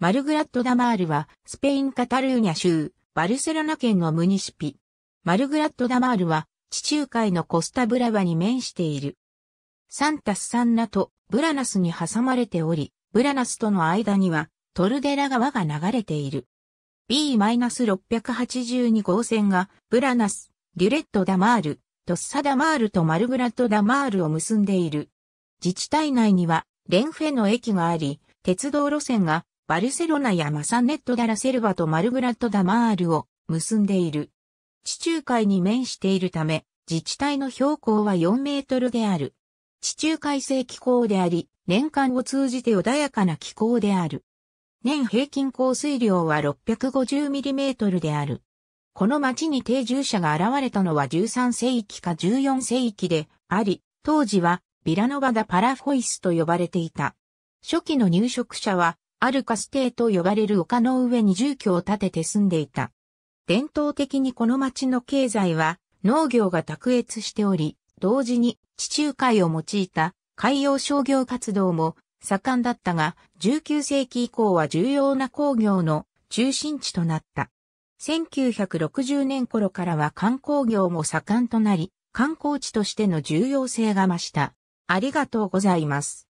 マルグラット・ダマールは、スペイン・カタルーニャ州、バルセロナ県のムニシピ。マルグラット・ダマールは、地中海のコスタブラバに面している。サンタス・サンナとブラナスに挟まれており、ブラナスとの間には、トルデラ川が流れている。B-682 号線が、ブラナス、デュレット・ダマール、トッサ・ダマールとマルグラット・ダマールを結んでいる。自治体内には、レンフェの駅があり、鉄道路線がバルセロナやマサネット・ダ・ラ・セルバとマルグラット・ダ・マールを結んでいる。地中海に面しているため、自治体の標高は4メートルである。地中海性気候であり、年間を通じて穏やかな気候である。年平均降水量は6 5 0トルである。この町に定住者が現れたのは13世紀か14世紀であり、当時はビラノバダ・パラフォイスと呼ばれていた。初期の入植者はあるステーと呼ばれる丘の上に住居を建てて住んでいた。伝統的にこの町の経済は農業が卓越しており、同時に地中海を用いた海洋商業活動も盛んだったが、19世紀以降は重要な工業の中心地となった。1960年頃からは観光業も盛んとなり、観光地としての重要性が増した。ありがとうございます。